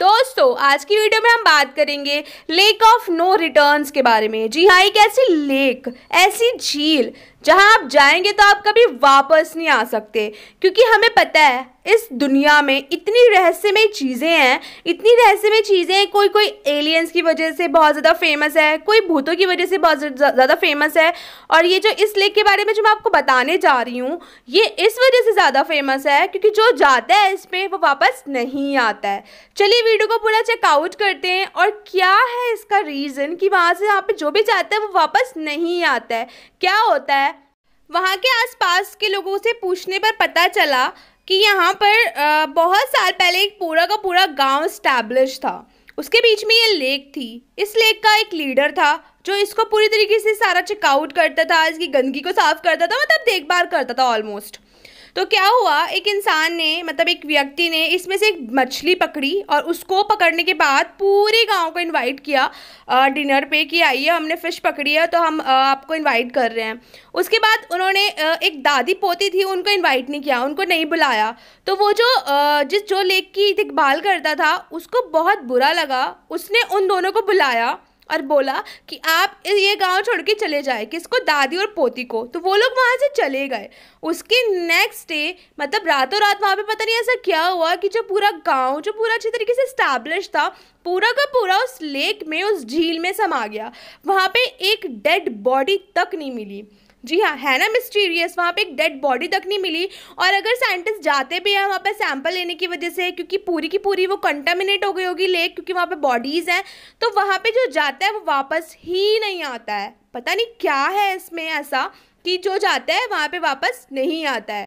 दोस्तों आज की वीडियो में हम बात करेंगे लेक ऑफ नो रिटर्न्स के बारे में जी हाँ एक ऐसी लेक ऐसी झील जहाँ आप जाएंगे तो आप कभी वापस नहीं आ सकते क्योंकि हमें पता है इस दुनिया में इतनी रहस्यमय चीज़ें हैं इतनी रहस्यमय चीज़ें हैं कोई कोई एलियंस की वजह से बहुत ज़्यादा फेमस है कोई भूतों की वजह से बहुत ज़्यादा फेमस है और ये जो इस लेक के बारे में जो मैं आपको बताने जा रही हूँ ये इस वजह से ज़्यादा फेमस है क्योंकि जो जाता है इस पर वो वापस नहीं आता है चलिए वीडियो को पूरा चेकआउट करते हैं और क्या है इसका रीज़न कि वहाँ से यहाँ पे जो भी जाता है वो वापस नहीं आता है क्या होता है वहाँ के आसपास के लोगों से पूछने पर पता चला कि यहाँ पर बहुत साल पहले एक पूरा का पूरा गांव स्टैब्लिश था उसके बीच में ये लेक थी इस लेक का एक लीडर था जो इसको पूरी तरीके से सारा चेकआउट करता था इसकी गंदगी को साफ करता था मतलब देखभाल करता था ऑलमोस्ट तो क्या हुआ एक इंसान ने मतलब एक व्यक्ति ने इसमें से एक मछली पकड़ी और उसको पकड़ने के बाद पूरे गांव को इनवाइट किया डिनर पे कि आइए हमने फ़िश पकड़ी है तो हम आपको इनवाइट कर रहे हैं उसके बाद उन्होंने एक दादी पोती थी उनको इनवाइट नहीं किया उनको नहीं बुलाया तो वो जो जिस जो लेक की देखभाल करता था उसको बहुत बुरा लगा उसने उन दोनों को बुलाया और बोला कि आप ये गांव छोड़ के चले जाए किसको दादी और पोती को तो वो लोग वहाँ से चले गए उसके नेक्स्ट डे मतलब रातों रात वहाँ पे पता नहीं ऐसा क्या हुआ कि जो पूरा गांव जो पूरा अच्छी तरीके से स्टैब्लिश था पूरा का पूरा उस लेक में उस झील में समा गया वहाँ पे एक डेड बॉडी तक नहीं मिली जी हाँ है ना मिस्टीरियस वहाँ पे एक डेड बॉडी तक नहीं मिली और अगर साइंटिस्ट जाते भी हैं वहाँ पे सैंपल लेने की वजह से क्योंकि पूरी की पूरी वो कंटामिनेट हो गई होगी लेक क्योंकि वहाँ पे बॉडीज़ हैं तो वहाँ पे जो जाते जाता है वो वापस ही नहीं आता है पता नहीं क्या है इसमें ऐसा कि जो जाता है वहाँ पे वापस नहीं आता है